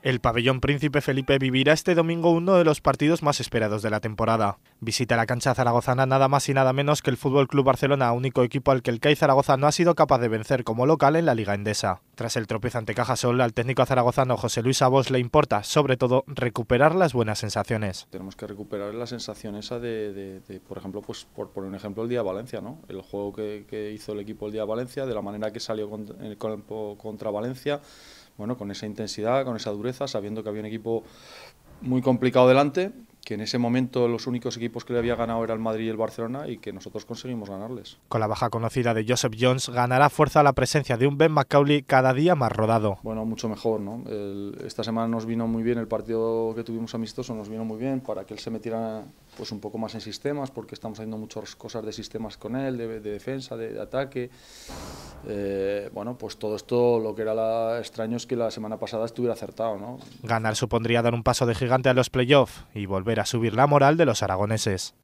El pabellón Príncipe Felipe vivirá este domingo uno de los partidos más esperados de la temporada. Visita la cancha zaragozana nada más y nada menos que el Fútbol Club Barcelona, único equipo al que el CAI Zaragoza no ha sido capaz de vencer como local en la Liga Endesa. Tras el tropiezo ante Cajasol, al técnico zaragozano José Luis Abos le importa, sobre todo, recuperar las buenas sensaciones. Tenemos que recuperar la sensación esa de, por ejemplo, pues por un ejemplo, el día Valencia, ¿no? El juego que, hizo el equipo el día Valencia, de la manera que salió eh, contra Valencia bueno, con esa intensidad, con esa dureza, sabiendo que había un equipo muy complicado delante, que en ese momento los únicos equipos que le había ganado eran el Madrid y el Barcelona y que nosotros conseguimos ganarles. Con la baja conocida de Joseph Jones, ganará fuerza la presencia de un Ben McCauley cada día más rodado. Bueno, mucho mejor, ¿no? esta semana nos vino muy bien el partido que tuvimos amistoso, nos vino muy bien para que él se metiera pues un poco más en sistemas, porque estamos haciendo muchas cosas de sistemas con él, de, defensa, de, de ataque. Eh, bueno, pues todo esto lo que era extraño es que la semana pasada estuviera acertado, ¿no? Ganar supondría dar un paso de gigante a los playoffs y volver a subir la moral de los aragoneses.